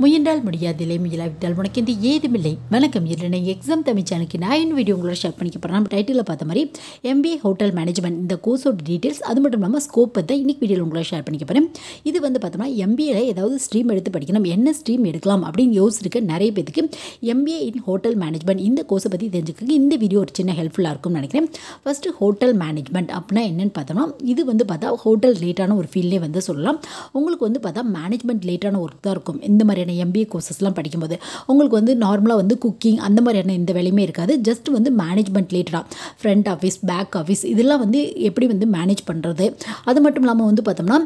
முயன்றால் முடியாதில்லை முயலாவிட்டால் உனக்கு இந்த ஏதுமில்லை வணக்கம் இரண்டு எக்ஸாம் தமிழ் சேனலுக்கு நான் என் வீடியோ உங்களோட ஷேர் பண்ணிக்க போகிறேன் நம்ம டைட்டிலில் பார்த்த மாதிரி எம்பிஏ ஹோட்டல் மேனேஜ்மெண்ட் இந்த கோர்ஸோட டீட்டெயில்ஸ் அது மட்டும் இல்லாமல் ஸ்கோப் தான் இன்னைக்கு வீடியோ உங்களை ஷேர் பண்ணிக்க போகிறேன் இது வந்து பார்த்தோம்னா எம்பிஏல ஏதாவது ஸ்ட்ரீம் எடுத்து படிக்கணும் என்ன ஸ்ட்ரீம் எடுக்கலாம் அப்படின்னு யோசிச்சிருக்க நிறைய பேருக்கு எம்பிஏ இன் ஹோட்டல் மேனேஜ்மெண்ட் இந்த கோர்ஸை பற்றி தெரிஞ்சுக்கிறதுக்கு இந்த வீடியோ ஒரு சின்ன ஹெல்ப்ஃபுல்லாக இருக்கும்னு நினைக்கிறேன் ஃபஸ்ட்டு ஹோட்டல் மேனேஜ்மெண்ட் அப்படின்னா என்னென்னு பார்த்தோம்னா இது வந்து பார்த்தா ஹோட்டல் ரிலேட்டான ஒரு ஃபீல்டே வந்து சொல்லலாம் உங்களுக்கு வந்து பார்த்தா மேனேஜ்மெண்ட் ரிலேட்டான ஒர்க் தான் இருக்கும் இந்த மாதிரி மாதிரியான எம்பிஏ கோர்சஸ்லாம் படிக்கும்போது உங்களுக்கு வந்து நார்மலாக வந்து குக்கிங் அந்த மாதிரியான எந்த வேலையுமே இருக்காது ஜஸ்ட் வந்து மேனேஜ்மெண்ட் ரிலேட்டடாக ஃப்ரண்ட் ஆஃபீஸ் பேக் ஆஃபீஸ் இதெல்லாம் வந்து எப்படி வந்து மேனேஜ் பண்ணுறது அது மட்டும் இல்லாமல் வந்து பார்த்தோம்னா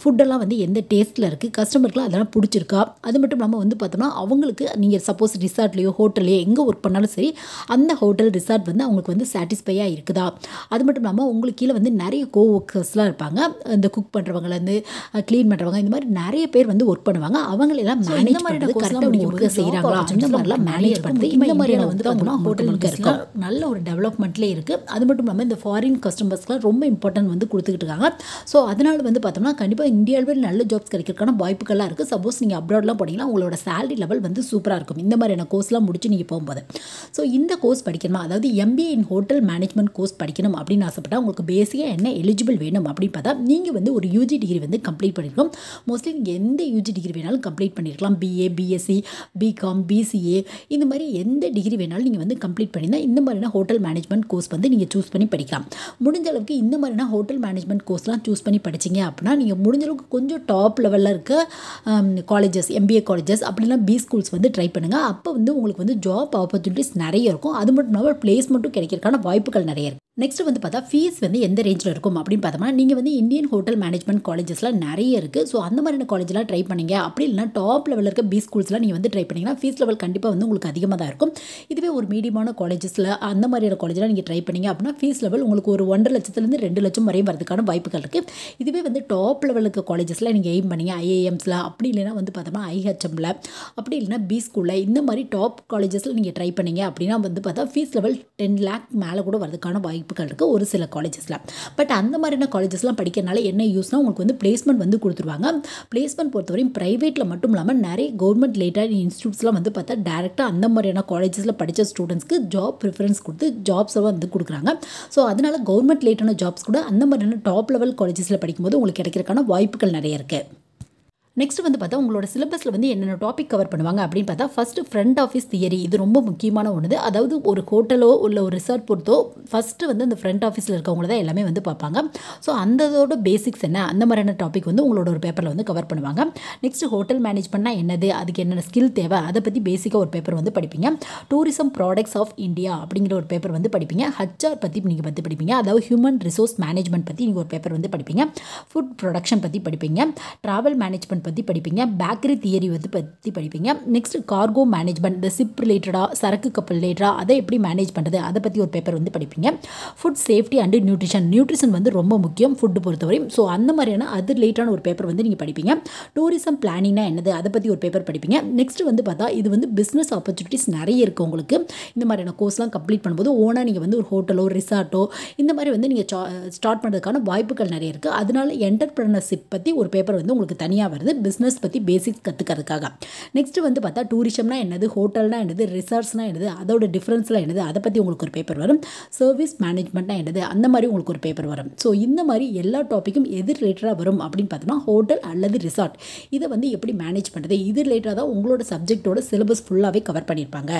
ஃபுட்டெல்லாம் வந்து எந்த டேஸ்ட்டில் இருக்குது கஸ்டமருக்குலாம் அதெல்லாம் பிடிச்சிருக்கா அது மட்டும் இல்லாமல் வந்து பார்த்தோம்னா அவங்களுக்கு நீங்கள் சப்போஸ் ரிசார்ட்லேயோ ஹோட்டல்லையோ எங்கே ஒர்க் பண்ணாலும் சரி அந்த ஹோட்டல் ரிசார்ட் வந்து அவங்களுக்கு வந்து சாட்டிஸ்ஃபையாக இருக்குதா அது மட்டும் இல்லாமல் உங்களுக்கு கீழே வந்து நிறைய கோ ஒர்க்கர்ஸ்லாம் இருப்பாங்க இந்த குக் பண்ணுறவங்கலேருந்து க்ளீன் பண்ணுறவங்க இந்த மாதிரி நிறைய பேர் வந்து ஒர்க் பண்ணுவாங்க அவங்களெல்லாம் கரெக்டாக ஒரு ஒர்க்கை செய்கிறாங்களா அந்த பண்ணுறது இந்த மாதிரியான வந்து பார்த்தோம்னா ஹோட்டல் நல்ல ஒரு டெவலப்மெண்ட்லேயே இருக்குது அது மட்டும் இல்லாமல் இந்த ஃபாரின் கஸ்டமர்ஸ்க்கெலாம் ரொம்ப இம்பார்ட்டன்ட் வந்து கொடுத்துக்கிட்டு இருக்காங்க ஸோ அதனால் வந்து பார்த்தோம்னா கண்டிப்பாக இந்தியாவில் நல்ல ஜாப்ஸ் கிடைக்கிறதுக்கான வாய்ப்புகள்லாம் இருக்குது சப்போஸ் நீங்கள் அப்ராட்லாம் போனீங்கன்னா உங்களோட சேலரி லெவல் வந்து சூப்பராக இருக்கும் இந்த மாதிரியான கோர்ஸ்லாம் முடிச்சு நீங்கள் போகும்போது ஸோ இந்த கோர்ஸ் படிக்கணுமா அதாவது MBA in hotel management course படிக்கணும் அப்படின்னு ஆசைப்பட்டால் உங்களுக்கு பேசிக்காக என்ன எலிஜிபிள் வேணும் அப்படின்னு பார்த்தா நீங்கள் வந்து ஒரு யூஜி டிகிரி வந்து கம்ப்ளீட் பண்ணிருக்கோம் மோஸ்ட்லி நீங்கள் எந்த யூஜி டிகிரி வேணாலும் கம்ப்ளீட் பண்ணி பண்ணியிருக்கலாம் பிஏ பிஎஸ்சி பிகாம் பிசிஏ இந்த மாதிரி எந்த டிகிரி வேணாலும் நீங்கள் வந்து கம்ப்ளீட் பண்ணியிருந்தால் இந்த மாதிரினா ஹோட்டல் மேனேஜ்மெண்ட் கோர்ஸ் வந்து நீங்கள் சூஸ் பண்ணி படிக்கலாம் முடிஞ்ச அளவுக்கு இந்த மாதிரினா ஹோட்டல் மேனேஜ்மெண்ட் கோர்ஸ்லாம் சூஸ் பண்ணி படிச்சிங்க அப்படின்னா நீங்கள் முடிஞ்ச அளவுக்கு கொஞ்சம் டாப் லெவலில் இருக்க காலேஜஸ் எம்பிஏ காலேஜஸ் அப்படிலாம் பி ஸ்கூல்ஸ் வந்து ட்ரை பண்ணுங்கள் அப்போ வந்து உங்களுக்கு வந்து ஜாப் ஆப்பர்ச்சுனிட்டிஸ் நிறைய இருக்கும் அது மட்டும் இல்லாமல் பிளேஸ்மெண்ட்டும் கிடைக்கிறதுக்கான வாய்ப்புகள் நிறைய இருக்குது நெக்ஸ்ட் வந்து பார்த்தா ஃபீஸ் வந்து எந்த ரேஞ்சில் இருக்கும் அப்படின்னு பார்த்தோம்னா நீங்கள் வந்து இந்தியன் ஹோட்டல் மேனேஜ்மெண்ட் காலேஜஸ்லாம் நிறைய இருக்குது ஸோ அந்த மாதிரியான காலேஜ்லாம் ட்ரை பண்ணிங்க அப்படி இல்லைனா டாப் லெவலில் இருக்க பி ஸ்கூல்ஸ்லாம் நீங்கள் வந்து ட்ரை பண்ணிங்கன்னா ஃபீஸ் லெவல் கண்டிப்பாக வந்து உங்களுக்கு அதிகமாக தான் இருக்கும் இதுவே ஒரு மீடியமான காலேஜஸில் அந்த மாதிரியான காலேஜில் நீங்கள் ட்ரை பண்ணிங்க அப்படின்னா ஃபீஸ் லெவல் உங்களுக்கு ஒரு ஒன்றரை லட்சத்துலேருந்து ரெண்டு லட்சம் வரையும் வரதுக்கான வாய்ப்புகள் இருக்குது இதுவே வந்து டாப் லெவலுக்கு காலேஜஸில் நீங்கள் எய்ம் பண்ணிங்க ஐஏஎம்ஸில் அப்படி இல்லைனா வந்து பார்த்தோம்னா ஐஹெச்எம்மில் அப்படி இல்லைனா பி ஸ்கூலில் இந்த மாதிரி டாப் காலேஜஸில் நீங்கள் ட்ரை பண்ணிங்க அப்படின்னா வந்து பார்த்தா ஃபீஸ் லெவல் டென் லேக் மேலே கூட வரதுக்கான வாய்ப்பு வாய்ப்புகள் இருக்குது ஒரு சில காலேஜஸில் பட் அந்த மாதிரியான காலேஜஸ்லாம் படிக்கிறனால என்ன யூஸ்னால் உங்களுக்கு வந்து பிளேஸ்மெண்ட் வந்து கொடுத்துருவாங்க பிளேஸ்மெண்ட் பொறுத்தவரையும் ப்ரைவேட்டில் மட்டும் இல்லாமல் நிறைய கவர்மெண்ட் ரிலேட்டட் இன்ஸ்டியூட்ஸ்லாம் வந்து பார்த்தா டேரெக்டாக அந்த மாதிரியான காலேஜஸில் படித்த ஸ்டூடெண்ட்ஸ்க்கு ஜாப் ப்ரிஃபரன்ஸ் கொடுத்து ஜாப்ஸை வந்து கொடுக்குறாங்க ஸோ அதனால் கவர்மெண்ட் ரிலேட்டான ஜாப்ஸ் கூட அந்த மாதிரியான டாப் லெவல் காலேஜஸில் படிக்கும்போது உங்களுக்கு கிடைக்கிறக்கான வாய்ப்புகள் நிறைய இருக்குது நெக்ஸ்ட் வந்து பார்த்தா உங்களோட சிலபஸில் வந்து என்னென்ன டாபிக் கவர் பண்ணுவாங்க அப்படின்னு பார்த்தா ஃபஸ்ட்டு ஃப்ரண்ட் ஆஃபீஸ் தியரி இது ரொம்ப முக்கியமான ஒன்று அதாவது ஒரு ஹோட்டலோ உள்ள ஒரு ரிசார்ட் பொறுத்தோ ஃபஸ்ட்டு வந்து அந்த ஃப்ரண்ட் ஆஃபீஸில் இருக்கவங்கள தான் எல்லாமே வந்து பார்ப்பாங்க ஸோ அந்ததோட பேசிக்ஸ் என்ன அந்த மாதிரியான டாபிக் வந்து உங்களோட ஒரு பேப்பரில் வந்து கவர் பண்ணுவாங்க நெக்ஸ்ட் ஹோட்டல் மேனேஜ் பண்ணால் என்னது அதுக்கு என்னென்ன ஸ்கில் தேவை அதை பற்றி பேசிக்காக ஒரு பேப்பர் வந்து படிப்பீங்க டூரிசம் ப்ராடக்ட்ஸ் ஆஃப் இந்தியா அப்படிங்கிற ஒரு பேப்பர் வந்து படிப்பீங்க ஹச்ஆர் பற்றி நீங்கள் பற்றி படிப்பீங்க அதாவது ஹியூமன் ரிசோர்ஸ் மேனேஜ்மெண்ட் பற்றி நீங்கள் ஒரு பேப்பர் வந்து படிப்பீங்க ஃபுட் ப்ரொடக்ஷன் பற்றி படிப்பீங்க ட்ராவல் மேனேஜ்மெண்ட் பற்றி படிப்பீங்க பேக்கரி தியரி வந்து பற்றி படிப்பீங்க நெக்ஸ்ட் கார்கோ மேனேஜ்மெண்ட் இந்த சிப் ரிலேட்டடாக சரக்கு கப்பல் ரிலேட்டடாக அதை எப்படி மேனேஜ் பண்ணுறது அதை பற்றி ஒரு பேப்பர் வந்து படிப்பீங்க food safety and nutrition nutrition வந்து ரொம்ப முக்கியம் ஃபுட்டு பொறுத்தவரையும் ஸோ அந்த மாதிரியான அது ரிலேட்டடான ஒரு பேப்பர் வந்து நீங்கள் படிப்பீங்க டூரிசம் பிளானிங்னா என்னது அதை பற்றி ஒரு பேப்பர் படிப்பீங்க நெக்ஸ்ட் வந்து பார்த்தா இது வந்து பிஸ்னஸ் ஆப்பர்ச்சுனிட்டிஸ் நிறைய இருக்குது உங்களுக்கு இந்த மாதிரியான கோர்ஸ்லாம் கம்ப்ளீட் பண்ணும்போது ஓனாக நீங்கள் வந்து ஒரு ஹோட்டலோ ரிசார்ட்டோ இந்த மாதிரி வந்து நீங்கள் ஸ்டார்ட் பண்ணுறதுக்கான வாய்ப்புகள் நிறைய இருக்குது அதனால என்டர்பிரினர்ஷிப் பற்றி ஒரு பேப்பர் வந்து உங்களுக்கு தனியாக வருது பிஸ்னஸ் பற்றி பேசிக்ஸ் கற்றுக்கிறதுக்காக நெக்ஸ்ட்டு வந்து பார்த்தா டூரிசம்னா என்னது ஹோட்டல்னா என்னது ரிசார்ட்ஸ்னா என்னது அதோட டிஃப்ரென்ஸ்லாம் என்னது அதை பற்றி உங்களுக்கு ஒரு பேப்பர் வரும் சர்வீஸ் மேனேஜ்மெண்ட்னா என்னது அந்த மாதிரி உங்களுக்கு ஒரு பேப்பர் வரும் ஸோ இந்த மாதிரி எல்லா டாப்பிக்கும் எது ரிலேட்டடாக வரும் அப்படின்னு பார்த்தோம்னா ஹோட்டல் அல்லது ரிசார்ட் இதை வந்து எப்படி மேனேஜ் பண்ணுறது இது ரிலேட்டடாக தான் உங்களோட சப்ஜெக்டோட சிலபஸ் ஃபுல்லாகவே கவர் பண்ணியிருப்பாங்க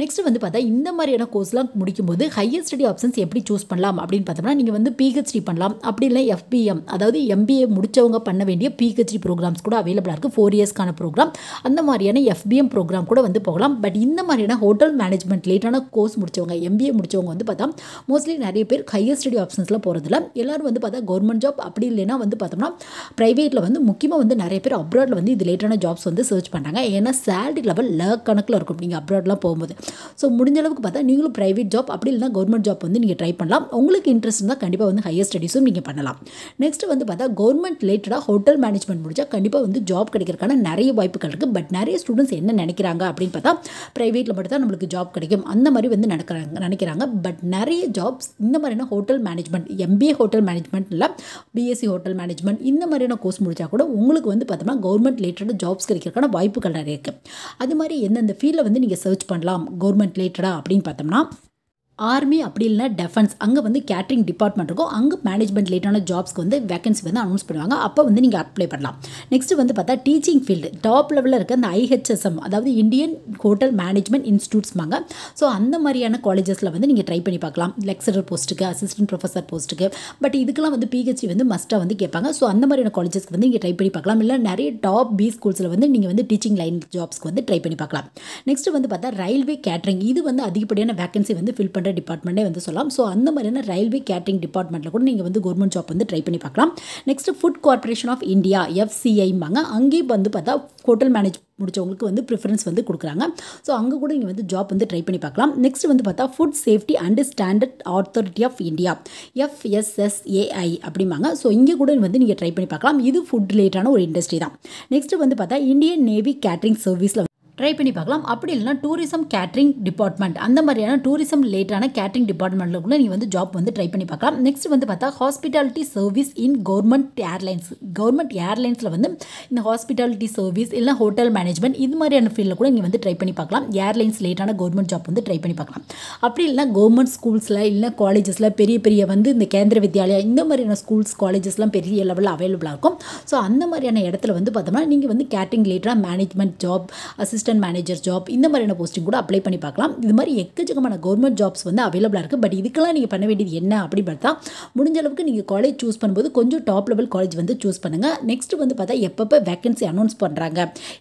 நெக்ஸ்ட் வந்து பார்த்தா இந்த மாதிரியான கோர்ஸ்லாம் முடிக்கும்போது ஹையர் ஸ்டடி ஆப்ஷன்ஸ் எப்படி சூஸ் பண்ணலாம் அப்படின்னு பார்த்தோம்னா நீங்கள் வந்து பிஹெச்டி பண்ணலாம் அப்படி இல்லை எஃபிஎம் அதாவது எம்பிஏ முடித்தவங்க பண்ண வேண்டிய பிஹெச்டி ப்ரோக்ராம்ஸ் கூட அவைலபிளாக இருக்குது ஃபோர் இயர்ஸ்க்கான ப்ரோக்ராம் அந்த மாதிரியான எஃபிஎம் ப்ரோக்ராம் கூட வந்து போகலாம் பட் இந்த மாதிரியான ஹோட்டல் மேனேஜ்மெண்ட் லேட்டான கோர்ஸ் முடித்தவங்க எம்பிஏ முடித்தவங்க வந்து பார்த்தா மோஸ்ட்லி நிறைய பேர் ஹையர் ஸ்டடி ஆப்ஷன்ஸில் போகிறதில்ல எல்லோரும் வந்து பார்த்தா கவர்மெண்ட் ஜாப் அப்படி இல்லைனா வந்து பார்த்தோம்னா ப்ரைவேட்டில் வந்து முக்கியமாக வந்து நிறைய பேர் அப்ராடில் வந்து இது லேட்டான ஜாப்ஸ் வந்து சர்ச் பண்ணுறாங்க ஏன்னா சேலரி லெவல் லேக் கணக்கில் இருக்கும் நீங்கள் அப்ராட்லாம் போகும்போது ஸோ முடிஞ்ச அளவுக்கு பார்த்தா நீங்களும் ப்ரைவேட் ஜாப் அப்படி இல்லைனா கவர்மெண்ட் ஜாப் வந்து நீங்கள் ட்ரை பண்ணலாம் உங்களுக்கு இன்ட்ரெஸ்ட் இருந்தால் கண்டிப்பாக வந்து ஹையர் ஸ்டடீஸும் நீங்கள் பண்ணலாம் நெக்ஸ்ட் வந்து பார்த்தா கவர்மெண்ட் ரிலேட்டடாக ஹோட்டல் மேனேஜ்மெண்ட் முடிஞ்சால் கண்டிப்பாக வந்து ஜாப் கிடைக்கிறதுக்கான நிறைய வாய்ப்புகள் இருக்குது பட் நிறைய ஸ்டூடெண்ட்ஸ் என்ன நினைக்கிறாங்க அப்படின்னு பார்த்தா ப்ரைவேட்டில் மட்டும் தான் நம்மளுக்கு ஜாப் கிடைக்கும் அந்த மாதிரி வந்து நடக்கிறாங்க நினைக்கிறாங்க பட் நிறைய ஜாப்ஸ் இந்த மாதிரியான hotel management MBA hotel management இல்லை பிஎஸ்சி ஹோட்டல் மேனேஜ்மெண்ட் இந்த மாதிரியான கோர்ஸ் முடிச்சா கூட உங்களுக்கு வந்து பார்த்தோம்னா கவர்மெண்ட் ரிலேட்டடாக ஜாப்ஸ் கிடைக்கிறதுக்கான வாய்ப்புகள் நிறைய இருக்குது அது மாதிரி எந்தெந்த ஃபீல்டில் வந்து நீங்கள் சர்ச் பண்ணலாம் கவர்மெண்ட் ரிலேட்டடாக அப்படின்னு பார்த்தோம்னா ஆர்மி அப்படி இல்லைனா டெஃபென்ஸ் அங்கே வந்து கேட்ரிங் டிபார்ட்மெண்ட் இருக்கும் அங்கே மேனேஜ்மெண்ட் ரிலேட்டான ஜாப்ஸ்க்கு வந்து வேகன்சி வந்து அனௌன்ஸ் பண்ணுவாங்க அப்போ வந்து நீங்கள் அப்ளை பண்ணலாம் நெக்ஸ்ட் வந்து பார்த்தா டீச்சிங் ஃபீல்டு டாப் லெவலில் இருக்க அந்த ஐஹெச்எஸ்எம் அதாவது இந்தியன் ஹோட்டல் மேனேஜ்மெண்ட் இன்ஸ்டியூட்ஸ்மாங்க ஸோ அந்த மாதிரியான காலேஜஸில் வந்து நீங்கள் ட்ரை பண்ணி பார்க்கலாம் லெக்சரர் போஸ்ட்டுக்கு அசிஸ்டன்ட் ப்ரொஃபஸர் போஸ்ட்டுக்கு பட் இதுக்கெல்லாம் வந்து பிஹெச்சி வந்து மஸ்ட்டாக வந்து கேட்பாங்க ஸோ அந்த மாதிரியான காலேஜஸ்க்கு வந்து நீங்கள் ட்ரை பண்ணி பார்க்கலாம் இல்லை நிறைய டாப் பி ஸ்கூல்ஸில் வந்து நீங்கள் வந்து டீச்சிங் லைன் ஜாப்ஸ்க்கு வந்து ட்ரை பண்ணி பார்க்கலாம் நெக்ஸ்ட் வந்து பார்த்தா ரயில்வே கேட்ரிங் இது வந்து அதிகப்படியான வேகன்சி வந்து ஃபில் பண்ணுற பண்ணுற டிபார்ட்மெண்ட்டே வந்து சொல்லலாம் ஸோ அந்த மாதிரியான ரயில்வே கேட்ரிங் டிபார்ட்மெண்ட்டில் கூட நீங்கள் வந்து கவர்மெண்ட் ஜாப் வந்து ட்ரை பண்ணி பார்க்கலாம் next food corporation of India எஃப்சிஐம்பாங்க அங்கேயும் வந்து பார்த்தா ஹோட்டல் மேனேஜ் முடிச்சவங்களுக்கு வந்து ப்ரிஃபரன்ஸ் வந்து கொடுக்குறாங்க ஸோ அங்கே கூட நீங்கள் வந்து ஜாப் வந்து ட்ரை பண்ணி பார்க்கலாம் நெக்ஸ்ட் வந்து பார்த்தா food safety and standard authority of India FSSAI அப்படிம்பாங்க ஸோ இங்கே கூட வந்து நீங்கள் ட்ரை பண்ணி பார்க்கலாம் இது ஃபுட் ரிலேட்டான ஒரு இண்டஸ்ட்ரி தான் நெக்ஸ்ட் வந்து பார்த்தா இந்தியன் நேவி கேட்ரிங் சர்வீஸில் ட்ரை பண்ணி பார்க்கலாம் அப்படி இல்லைனா டூரிசம் கேட்ரிங் டிபார்ட்மெண்ட் அந்த மாதிரியான டூரிசம் ரிலேட்டான கேட்ரிங் டிபார்ட்மெண்ட்டில் கூட நீங்கள் வந்து ஜாப் வந்து ட்ரை பண்ணி பார்க்கலாம் நெக்ஸ்ட் வந்து பார்த்தா hospitality service in government airlines government ஏர்லைன்ஸில் வந்து இந்த ஹாஸ்பிட்டாலிட்டி சர்வீஸ் இல்லை ஹோட்டல் மேனேஜ்மெண்ட் இது மாதிரியான ஃபீல்டில் கூட நீங்கள் வந்து ட்ரை பண்ணி பார்க்கலாம் ஏர்லைன்ஸ் ரிலேட்டான கவர்மெண்ட் ஜாப் வந்து ட்ரை பண்ணி பார்க்கலாம் அப்படி இல்லைனா கவர்மெண்ட் ஸ்கூல்ஸில் இல்லைனா காலேஜஸில் பெரிய பெரிய வந்து இந்த கேந்திர வித்யாலயா இந்த மாதிரியான ஸ்கூல்ஸ் காலேஜஸ்லாம் பெரிய லெவலில் அவைலபிளாக இருக்கும் ஸோ அந்த மாதிரியான இடத்துல வந்து பார்த்தோம்னா நீங்கள் வந்து கேட்ரிங் ரிலேட்டடாக management job assistant assistant manager job இந்த மாதிரியான போஸ்டிங் கூட அப்ளை பண்ணி பார்க்கலாம் இது மாதிரி எக்கச்சக்கமான கவர்மெண்ட் ஜாப்ஸ் வந்து அவைலபிளாக இருக்குது பட் இதுக்கெல்லாம் நீங்கள் பண்ண வேண்டியது என்ன அப்படின்னு பார்த்தா முடிஞ்ச அளவுக்கு நீங்கள் காலேஜ் சூஸ் பண்ணும்போது கொஞ்சம் டாப் லெவல் காலேஜ் வந்து சூஸ் பண்ணுங்கள் நெக்ஸ்ட் வந்து பார்த்தா எப்பப்போ வேகன்சி அனௌன்ஸ் பண்ணுறாங்க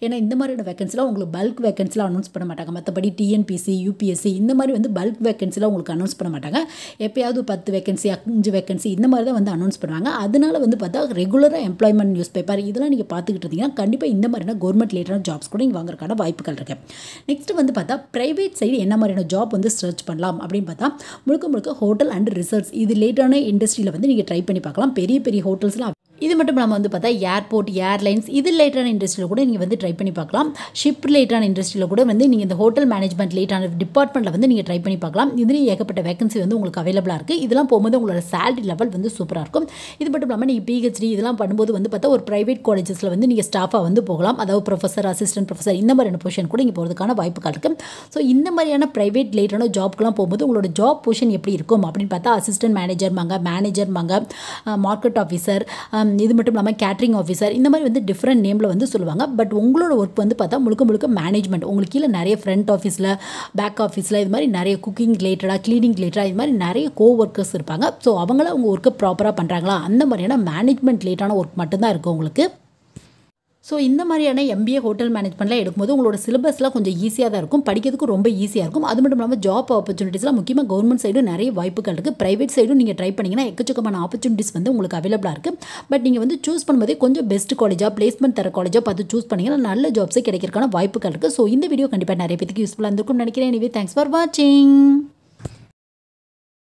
ஏன்னா இந்த மாதிரியான வேகன்சிலாம் உங்களுக்கு பல்க் வேகன்சிலாம் அனௌன்ஸ் பண்ண மாட்டாங்க மற்றபடி டிஎன்பிசி யூபிஎஸ்சி இந்த மாதிரி வந்து பல்க் வேகன்சிலாம் உங்களுக்கு அனௌன்ஸ் பண்ண மாட்டாங்க எப்பயாவது பத்து வேகன்சி அஞ்சு வேகன்சி இந்த மாதிரி தான் வந்து அனௌன்ஸ் பண்ணுவாங்க அதனால் வந்து பார்த்தா ரெகுலராக எம்ப்ளாய்மெண்ட் நியூஸ் பேப்பர் இதெல்லாம் நீங்கள் பார்த்துக்கிட்டு இருந்தீங்கன்னா கண்டிப்பாக இந்த மாதிரியான கவர்மெண்ட் ரிலேட்டடான ஜாப்ஸ் கூட நீங்கள் வாங்குறதுக்கான வாய்ப்பு வாய்ப்புகள் இருக்குது நெக்ஸ்ட் வந்து பார்த்தா ப்ரைவேட் சைடு என்ன மாதிரியான ஜாப் வந்து சர்ச் பண்ணலாம் அப்படின்னு பார்த்தா முழுக்க முழுக்க ஹோட்டல் அண்ட் ரிசர்ச் இது லேட்டான இண்டஸ்ட்ரியில் வந்து நீங்கள் ட்ரை பண்ணி பார்க்கலாம் பெரிய பெரிய ஹோட்டல்ஸ்லாம் இது மட்டும் நம்ம வந்து பார்த்தா ஏர்போர்ட் ஏர்லைன்ஸ் இது ரிலேட்டான இண்டஸ்ட்ரியில் கூட நீங்கள் வந்து ட்ரை பண்ணி பார்க்கலாம் ஷிப் ரிலேட்டான இண்டஸ்ட்ரியில் கூட வந்து நீங்கள் இந்த ஹோட்டல் மேனேஜ்மெண்ட் ரிலேட்டான டிபார்ட்மெண்ட்டில் வந்து நீங்கள் ட்ரை பண்ணி பார்க்கலாம் இதுலேயும் ஏகப்பட்ட வேகன்சி வந்து உங்களுக்கு அவைலபிளாக இருக்குது இதெல்லாம் போகும்போது உங்களோட சேலரி லெவல் வந்து சூப்பராக இருக்கும் இது மட்டும் இல்லாமல் நீங்கள் பிஹெச்டி இதெல்லாம் பண்ணும்போது வந்து பார்த்தா ஒரு ப்ரைவேட் காலேஜஸில் வந்து நீங்கள் ஸ்டாஃபாக வந்து போகலாம் அதாவது ப்ரொஃபஸர் அசிஸ்டன்ட் ப்ரொஃபஸர் இந்த மாதிரியான பொசிஷன் கூட இங்கே போகிறதுக்கான வாய்ப்புகள் இருக்குது ஸோ இந்த மாதிரியான ப்ரைவேட் ரிலேட்டான ஜாப்க்குலாம் போகும்போது உங்களோட ஜாப் பொசிஷன் எப்படி இருக்கும் அப்படின்னு பார்த்தா அசிஸ்டன்ட் மேனேஜர் மாங்க மேனேஜர் மாங்க மார்க்கெட் ஆஃபீஸர் இது மட்டும் இல்லாமல் கேட்ரிங் ஆஃபீஸர் இந்த மாதிரி வந்து டிஃப்ரெண்ட் நேமில் வந்து சொல்லுவாங்க பட் உங்களோட ஒர்க் வந்து பார்த்தா முழுக்க முழுக்க மேனேஜ்மெண்ட் உங்களுக்கு கீழே நிறைய ஃப்ரண்ட் ஆஃபீஸில் பேக் ஆஃபீஸில் இது மாதிரி நிறைய குக்கிங் ரிலேட்டடாக க்ளீனிங் ரிலேட்டடாக இது மாதிரி நிறைய கோ ஒர்க்கர்ஸ் இருப்பாங்க ஸோ அவங்கள அவங்க ஒர்க்கை ப்ராப்பராக பண்ணுறாங்களா அந்த மாதிரியான மேனேஜ்மெண்ட் ரிலேட்டான ஒர்க் மட்டும்தான் இருக்கும் உங்களுக்கு ஸோ இந்த மாதிரியான எம்பிஏ ஹோட்டல் மேனேஜ்மெண்ட்லாம் எடுக்கும்போது உங்களோட சிலபஸ்லாம் கொஞ்சம் ஈஸியாக தான் இருக்கும் படிக்கிறதுக்கு ரொம்ப ஈஸியாக இருக்கும் அது மட்டும் இல்லாமல் ஜாப் ஆப்பர்ச்சுனிட்டிஸ்லாம் முக்கியமாக கவர்மெண்ட் சைடும் நிறைய வாய்ப்புகள் இருக்குது ப்ரைவேட் சைடும் நீங்கள் ட்ரை பண்ணிங்கன்னா எக்கச்சக்கமான ஆப்பர்ச்சுனிட்டிஸ் வந்து உங்களுக்கு அவைலபிளாக இருக்குது பட் நீங்கள் வந்து சூஸ் பண்ணும்போதே கொஞ்சம் பெஸ்ட் காலேஜாக பிளேஸ்மெண்ட் தர காலேஜாக பார்த்து சூஸ் பண்ணிங்கன்னா நல்ல ஜாப்ஸே கிடைக்கிறதுக்கான வாய்ப்புகள் இருக்குது ஸோ இந்த வீடியோ கண்டிப்பாக நிறைய பேருக்கு யூஸ்ஃபுல்லாக இருந்திருக்கும்னு நினைக்கிறேன் எனவே தேங்க்ஸ் ஃபார் வாட்சிங்